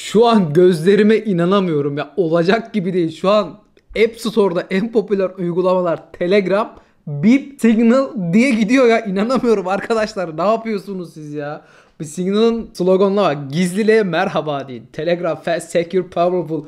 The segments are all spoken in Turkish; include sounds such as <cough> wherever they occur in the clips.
Şu an gözlerime inanamıyorum ya. Olacak gibi değil. Şu an App Store'da en popüler uygulamalar Telegram, Bip, Signal diye gidiyor ya. İnanamıyorum arkadaşlar. Ne yapıyorsunuz siz ya? Bir Signal'ın sloganına bak. Gizliliğe merhaba deyin. Telegram fast, secure, powerful.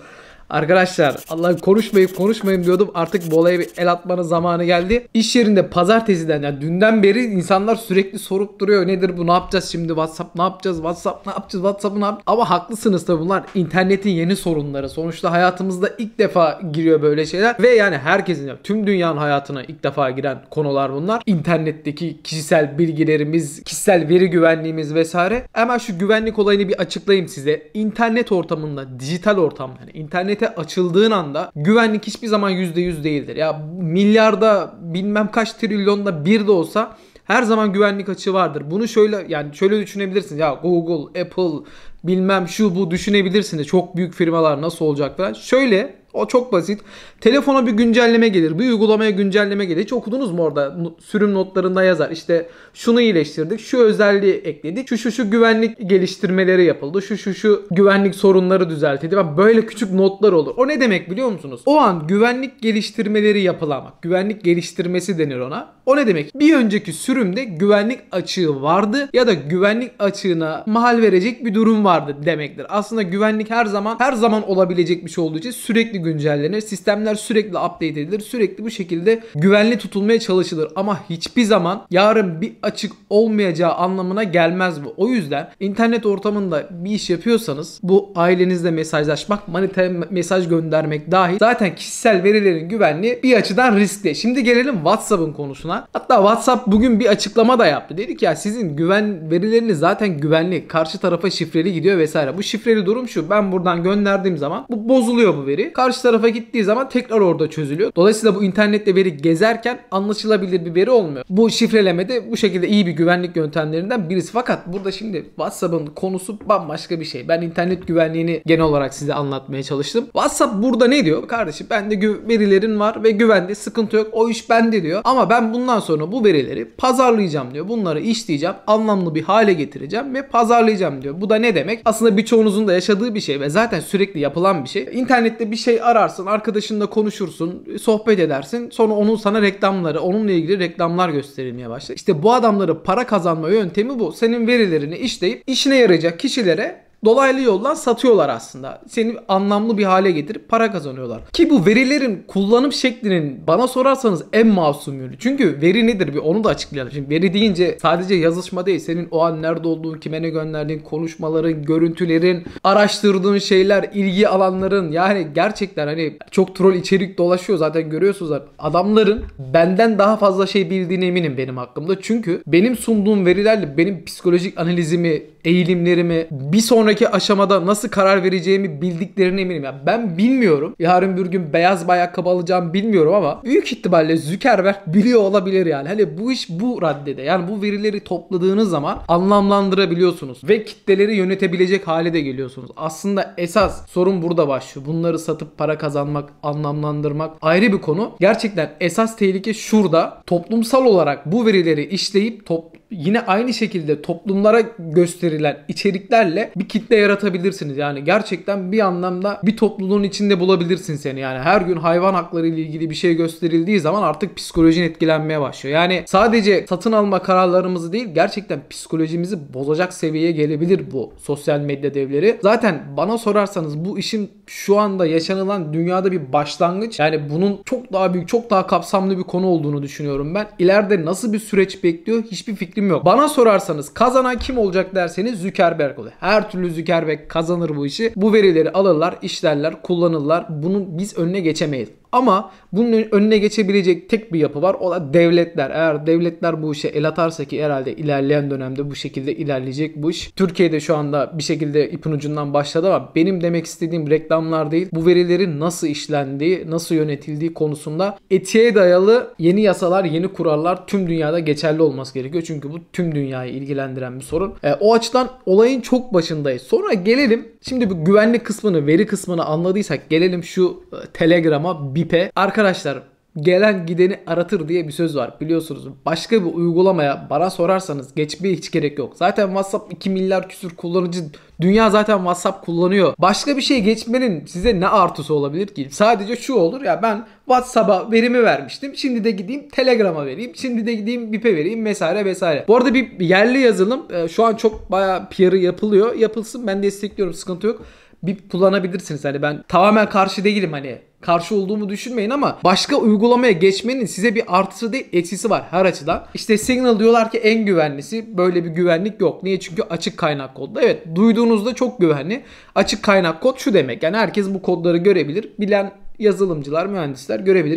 Arkadaşlar Allah konuşmayıp konuşmayayım diyordum. Artık bu olaya bir el atmanın zamanı geldi. İş yerinde pazartesiden yani dünden beri insanlar sürekli sorup duruyor. Nedir bu ne yapacağız şimdi WhatsApp ne yapacağız WhatsApp ne yapacağız WhatsApp'ı ne yapacağız? Ama haklısınız tabi bunlar internetin yeni sorunları. Sonuçta hayatımızda ilk defa giriyor böyle şeyler. Ve yani herkesin tüm dünyanın hayatına ilk defa giren konular bunlar. İnternetteki kişisel bilgilerimiz, kişisel veri güvenliğimiz vesaire. Hemen şu güvenlik olayını bir açıklayayım size. İnternet ortamında, dijital ortam yani internet rekabete açıldığın anda güvenlik hiçbir zaman %100 değildir. Ya milyarda bilmem kaç trilyonda bir de olsa her zaman güvenlik açığı vardır. Bunu şöyle yani şöyle düşünebilirsiniz. Ya Google, Apple bilmem şu bu düşünebilirsiniz. Çok büyük firmalar nasıl olacak falan. Şöyle o çok basit. Telefona bir güncelleme gelir. Bir uygulamaya güncelleme gelir. Hiç okudunuz mu orada? Sürüm notlarında yazar. İşte şunu iyileştirdik. Şu özelliği ekledik. Şu şu şu güvenlik geliştirmeleri yapıldı. Şu şu şu güvenlik sorunları düzeltildi. böyle küçük notlar olur. O ne demek biliyor musunuz? O an güvenlik geliştirmeleri yapılamak. Güvenlik geliştirmesi denir ona. O ne demek? Bir önceki sürümde güvenlik açığı vardı ya da güvenlik açığına mahal verecek bir durum vardı demektir. Aslında güvenlik her zaman her zaman olabilecek bir şey olduğu için sürekli güncellenir. Sistemler sürekli update edilir. Sürekli bu şekilde güvenli tutulmaya çalışılır. Ama hiçbir zaman yarın bir açık olmayacağı anlamına gelmez bu. O yüzden internet ortamında bir iş yapıyorsanız bu ailenizle mesajlaşmak, manitaya mesaj göndermek dahil zaten kişisel verilerin güvenliği bir açıdan riskli. Şimdi gelelim WhatsApp'ın konusuna. Hatta WhatsApp bugün bir açıklama da yaptı. Dedi ki ya sizin güven verileriniz zaten güvenli. Karşı tarafa şifreli gidiyor vesaire. Bu şifreli durum şu. Ben buradan gönderdiğim zaman bu bozuluyor bu veri. Karşı karşı tarafa gittiği zaman tekrar orada çözülüyor. Dolayısıyla bu internette veri gezerken anlaşılabilir bir veri olmuyor. Bu şifreleme de bu şekilde iyi bir güvenlik yöntemlerinden birisi. Fakat burada şimdi WhatsApp'ın konusu bambaşka bir şey. Ben internet güvenliğini genel olarak size anlatmaya çalıştım. WhatsApp burada ne diyor? Kardeşim Ben bende verilerin var ve güvende sıkıntı yok. O iş bende diyor. Ama ben bundan sonra bu verileri pazarlayacağım diyor. Bunları işleyeceğim. Anlamlı bir hale getireceğim ve pazarlayacağım diyor. Bu da ne demek? Aslında birçoğunuzun da yaşadığı bir şey ve zaten sürekli yapılan bir şey. İnternette bir şey ararsın, arkadaşınla konuşursun, sohbet edersin. Sonra onun sana reklamları, onunla ilgili reklamlar gösterilmeye başlar. İşte bu adamları para kazanma yöntemi bu. Senin verilerini işleyip işine yarayacak kişilere dolaylı yoldan satıyorlar aslında. Seni anlamlı bir hale getirip para kazanıyorlar. Ki bu verilerin kullanım şeklinin bana sorarsanız en masum yönü. Çünkü veri nedir bir onu da açıklayalım. Şimdi veri deyince sadece yazışma değil. Senin o an nerede olduğun, kime ne gönderdiğin, konuşmaların, görüntülerin, araştırdığın şeyler, ilgi alanların yani gerçekten hani çok troll içerik dolaşıyor zaten görüyorsunuz. Adamların benden daha fazla şey bildiğine eminim benim hakkımda. Çünkü benim sunduğum verilerle benim psikolojik analizimi, eğilimlerimi bir sonraki sonraki aşamada nasıl karar vereceğimi bildiklerine eminim. Yani ben bilmiyorum. Yarın bir gün beyaz bir ayakkabı alacağım bilmiyorum ama büyük ihtimalle Zuckerberg biliyor olabilir yani. Hani bu iş bu raddede. Yani bu verileri topladığınız zaman anlamlandırabiliyorsunuz. Ve kitleleri yönetebilecek hale de geliyorsunuz. Aslında esas sorun burada başlıyor. Bunları satıp para kazanmak, anlamlandırmak ayrı bir konu. Gerçekten esas tehlike şurada. Toplumsal olarak bu verileri işleyip top yine aynı şekilde toplumlara gösterilen içeriklerle bir kitle yaratabilirsiniz. Yani gerçekten bir anlamda bir topluluğun içinde bulabilirsin seni. Yani her gün hayvan hakları ile ilgili bir şey gösterildiği zaman artık psikolojin etkilenmeye başlıyor. Yani sadece satın alma kararlarımızı değil gerçekten psikolojimizi bozacak seviyeye gelebilir bu sosyal medya devleri. Zaten bana sorarsanız bu işin şu anda yaşanılan dünyada bir başlangıç. Yani bunun çok daha büyük, çok daha kapsamlı bir konu olduğunu düşünüyorum ben. İleride nasıl bir süreç bekliyor hiçbir fikrim fikrim yok. Bana sorarsanız kazanan kim olacak derseniz Zuckerberg olur. Her türlü Zuckerberg kazanır bu işi. Bu verileri alırlar, işlerler, kullanırlar. Bunun biz önüne geçemeyiz. Ama bunun önüne geçebilecek tek bir yapı var. O da devletler. Eğer devletler bu işe el atarsa ki herhalde ilerleyen dönemde bu şekilde ilerleyecek bu iş. Türkiye'de şu anda bir şekilde ipin ucundan başladı ama benim demek istediğim reklamlar değil. Bu verilerin nasıl işlendiği, nasıl yönetildiği konusunda etiğe dayalı yeni yasalar, yeni kurallar tüm dünyada geçerli olması gerekiyor. Çünkü bu tüm dünyayı ilgilendiren bir sorun. E, o açıdan olayın çok başındayız. Sonra gelelim. Şimdi bu güvenlik kısmını, veri kısmını anladıysak gelelim şu e, Telegram'a BIP'e arkadaşlar gelen gideni aratır diye bir söz var biliyorsunuz. Başka bir uygulamaya bana sorarsanız geçmeye hiç gerek yok. Zaten WhatsApp 2 milyar küsür kullanıcı dünya zaten WhatsApp kullanıyor. Başka bir şey geçmenin size ne artısı olabilir ki? Sadece şu olur ya ben WhatsApp'a verimi vermiştim. Şimdi de gideyim Telegram'a vereyim. Şimdi de gideyim BIP'e vereyim vesaire vesaire. Bu arada bir yerli yazılım e, şu an çok baya PR'ı yapılıyor. Yapılsın ben destekliyorum sıkıntı yok bir kullanabilirsiniz. Hani ben tamamen karşı değilim hani karşı olduğumu düşünmeyin ama başka uygulamaya geçmenin size bir artısı değil eksisi var her açıdan. İşte Signal diyorlar ki en güvenlisi. Böyle bir güvenlik yok. Niye? Çünkü açık kaynak kodda. Evet duyduğunuzda çok güvenli. Açık kaynak kod şu demek. Yani herkes bu kodları görebilir. Bilen yazılımcılar, mühendisler görebilir,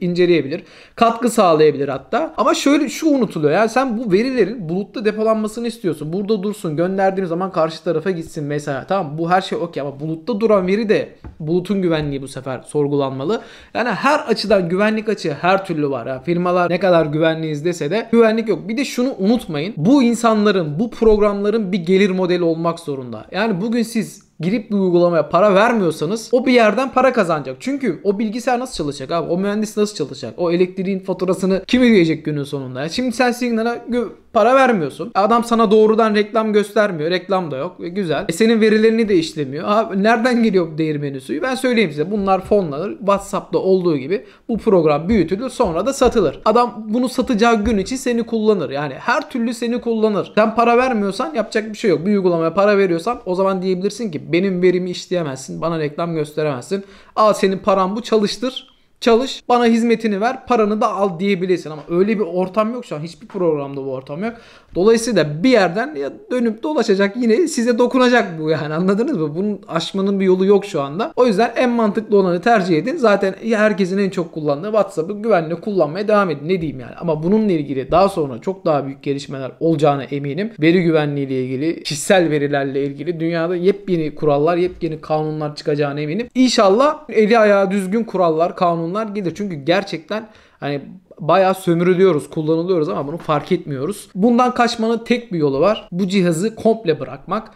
inceleyebilir, Katkı sağlayabilir hatta. Ama şöyle şu unutuluyor. Yani sen bu verilerin bulutta depolanmasını istiyorsun. Burada dursun, gönderdiğin zaman karşı tarafa gitsin mesela. Tamam bu her şey okey ama bulutta duran veri de bulutun güvenliği bu sefer sorgulanmalı. Yani her açıdan güvenlik açığı her türlü var. Yani firmalar ne kadar güvenliyiz dese de güvenlik yok. Bir de şunu unutmayın. Bu insanların, bu programların bir gelir modeli olmak zorunda. Yani bugün siz girip bir uygulamaya para vermiyorsanız o bir yerden para kazanacak. Çünkü o bilgisayar nasıl çalışacak abi? O mühendis nasıl çalışacak? O elektriğin faturasını kim ödeyecek günün sonunda? Yani şimdi sen Signal'a Para vermiyorsun. Adam sana doğrudan reklam göstermiyor. Reklam da yok. E, güzel. E, senin verilerini de işlemiyor. Ha, nereden geliyor bu değirmenin suyu? Ben söyleyeyim size. Bunlar fonlanır. WhatsApp'ta olduğu gibi bu program büyütülür. Sonra da satılır. Adam bunu satacağı gün için seni kullanır. Yani her türlü seni kullanır. Sen para vermiyorsan yapacak bir şey yok. Bir uygulamaya para veriyorsan o zaman diyebilirsin ki benim verimi işleyemezsin. Bana reklam gösteremezsin. Aa senin paran bu çalıştır Çalış, bana hizmetini ver, paranı da al diyebilirsin ama öyle bir ortam yok şu an. Hiçbir programda bu ortam yok. Dolayısıyla bir yerden ya dönüp dolaşacak yine size dokunacak bu yani <laughs> anladınız mı? Bunun aşmanın bir yolu yok şu anda. O yüzden en mantıklı olanı tercih edin. Zaten herkesin en çok kullandığı WhatsApp'ı güvenle kullanmaya devam edin. Ne diyeyim yani? Ama bununla ilgili daha sonra çok daha büyük gelişmeler olacağına eminim. Veri güvenliği ile ilgili, kişisel verilerle ilgili dünyada yepyeni kurallar, yepyeni kanunlar çıkacağına eminim. İnşallah eli ayağı düzgün kurallar, kanunlar onlar gelir. Çünkü gerçekten hani bayağı sömürülüyoruz, kullanılıyoruz ama bunu fark etmiyoruz. Bundan kaçmanın tek bir yolu var. Bu cihazı komple bırakmak.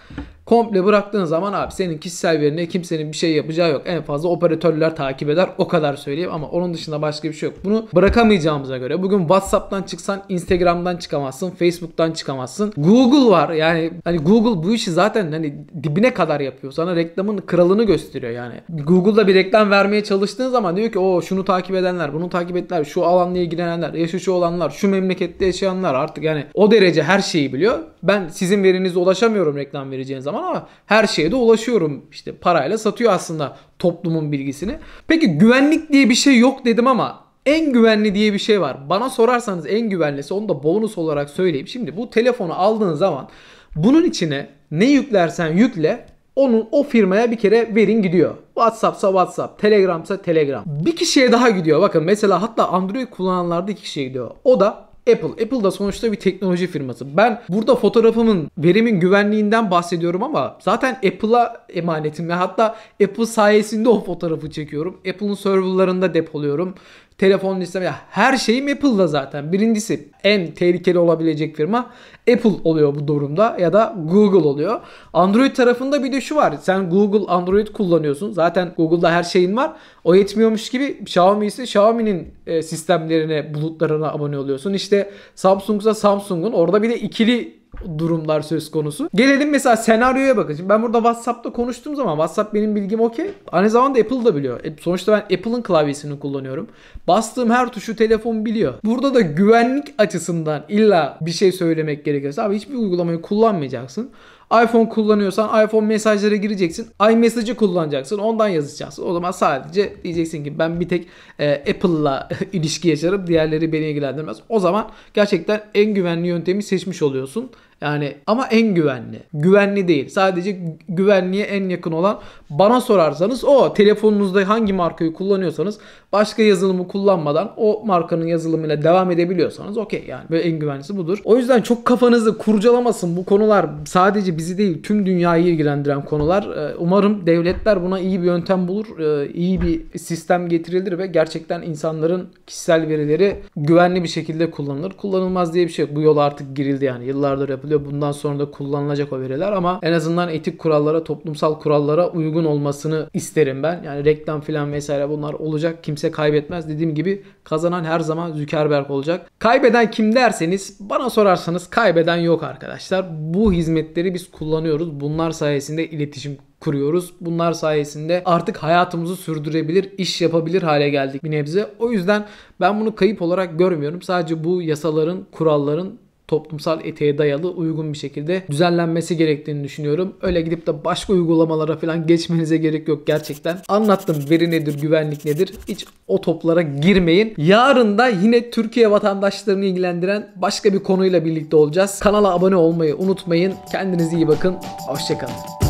Komple bıraktığın zaman abi senin kişisel verine kimsenin bir şey yapacağı yok. En fazla operatörler takip eder o kadar söyleyeyim ama onun dışında başka bir şey yok. Bunu bırakamayacağımıza göre bugün WhatsApp'tan çıksan Instagram'dan çıkamazsın, Facebook'tan çıkamazsın. Google var yani hani Google bu işi zaten hani dibine kadar yapıyor. Sana reklamın kralını gösteriyor yani. Google'da bir reklam vermeye çalıştığın zaman diyor ki o şunu takip edenler, bunu takip ettiler, şu alanla ilgili ilgilenenler, yaş olanlar, şu memlekette yaşayanlar artık yani o derece her şeyi biliyor. Ben sizin verinize ulaşamıyorum reklam vereceğiniz zaman ama her şeye de ulaşıyorum. İşte parayla satıyor aslında toplumun bilgisini. Peki güvenlik diye bir şey yok dedim ama en güvenli diye bir şey var. Bana sorarsanız en güvenlisi onu da bonus olarak söyleyeyim. Şimdi bu telefonu aldığın zaman bunun içine ne yüklersen yükle onun o firmaya bir kere verin gidiyor. WhatsApp'sa WhatsApp, Telegram'sa Telegram. Bir kişiye daha gidiyor. Bakın mesela hatta Android kullananlarda iki kişiye gidiyor. O da Apple. Apple da sonuçta bir teknoloji firması. Ben burada fotoğrafımın, verimin güvenliğinden bahsediyorum ama zaten Apple'a emanetim ve hatta Apple sayesinde o fotoğrafı çekiyorum. Apple'ın serverlarında depoluyorum telefon listeme her şeyim Apple'da zaten. Birincisi en tehlikeli olabilecek firma Apple oluyor bu durumda ya da Google oluyor. Android tarafında bir de şu var. Sen Google Android kullanıyorsun. Zaten Google'da her şeyin var. O yetmiyormuş gibi Xiaomi ise Xiaomi'nin e, sistemlerine, bulutlarına abone oluyorsun. İşte Samsung'sa Samsung'un. Orada bir de ikili durumlar söz konusu. Gelelim mesela senaryoya bakın. Şimdi ben burada WhatsApp'ta konuştuğum zaman WhatsApp benim bilgim okey. Aynı zamanda Apple da biliyor. E, sonuçta ben Apple'ın klavyesini kullanıyorum. Bastığım her tuşu telefon biliyor. Burada da güvenlik açısından illa bir şey söylemek gerekirse abi hiçbir uygulamayı kullanmayacaksın iPhone kullanıyorsan iPhone mesajlara gireceksin. iMessage'i kullanacaksın. Ondan yazacaksın. O zaman sadece diyeceksin ki ben bir tek e, Apple'la <laughs> ilişki yaşarım. Diğerleri beni ilgilendirmez. O zaman gerçekten en güvenli yöntemi seçmiş oluyorsun. Yani ama en güvenli. Güvenli değil. Sadece güvenliğe en yakın olan bana sorarsanız o. Telefonunuzda hangi markayı kullanıyorsanız başka yazılımı kullanmadan o markanın yazılımıyla devam edebiliyorsanız okey yani. Böyle en güvenlisi budur. O yüzden çok kafanızı kurcalamasın. Bu konular sadece bizi değil tüm dünyayı ilgilendiren konular. Ee, umarım devletler buna iyi bir yöntem bulur. Ee, iyi bir sistem getirilir ve gerçekten insanların kişisel verileri güvenli bir şekilde kullanılır. Kullanılmaz diye bir şey yok. Bu yol artık girildi yani. Yıllardır yapılıyor üretildi. Bundan sonra da kullanılacak o veriler ama en azından etik kurallara, toplumsal kurallara uygun olmasını isterim ben. Yani reklam filan vesaire bunlar olacak. Kimse kaybetmez. Dediğim gibi kazanan her zaman Zuckerberg olacak. Kaybeden kim derseniz bana sorarsanız kaybeden yok arkadaşlar. Bu hizmetleri biz kullanıyoruz. Bunlar sayesinde iletişim kuruyoruz. Bunlar sayesinde artık hayatımızı sürdürebilir, iş yapabilir hale geldik bir nebze. O yüzden ben bunu kayıp olarak görmüyorum. Sadece bu yasaların, kuralların toplumsal eteğe dayalı uygun bir şekilde düzenlenmesi gerektiğini düşünüyorum. Öyle gidip de başka uygulamalara falan geçmenize gerek yok gerçekten. Anlattım veri nedir, güvenlik nedir. Hiç o toplara girmeyin. Yarın da yine Türkiye vatandaşlarını ilgilendiren başka bir konuyla birlikte olacağız. Kanala abone olmayı unutmayın. Kendinize iyi bakın. Hoşçakalın.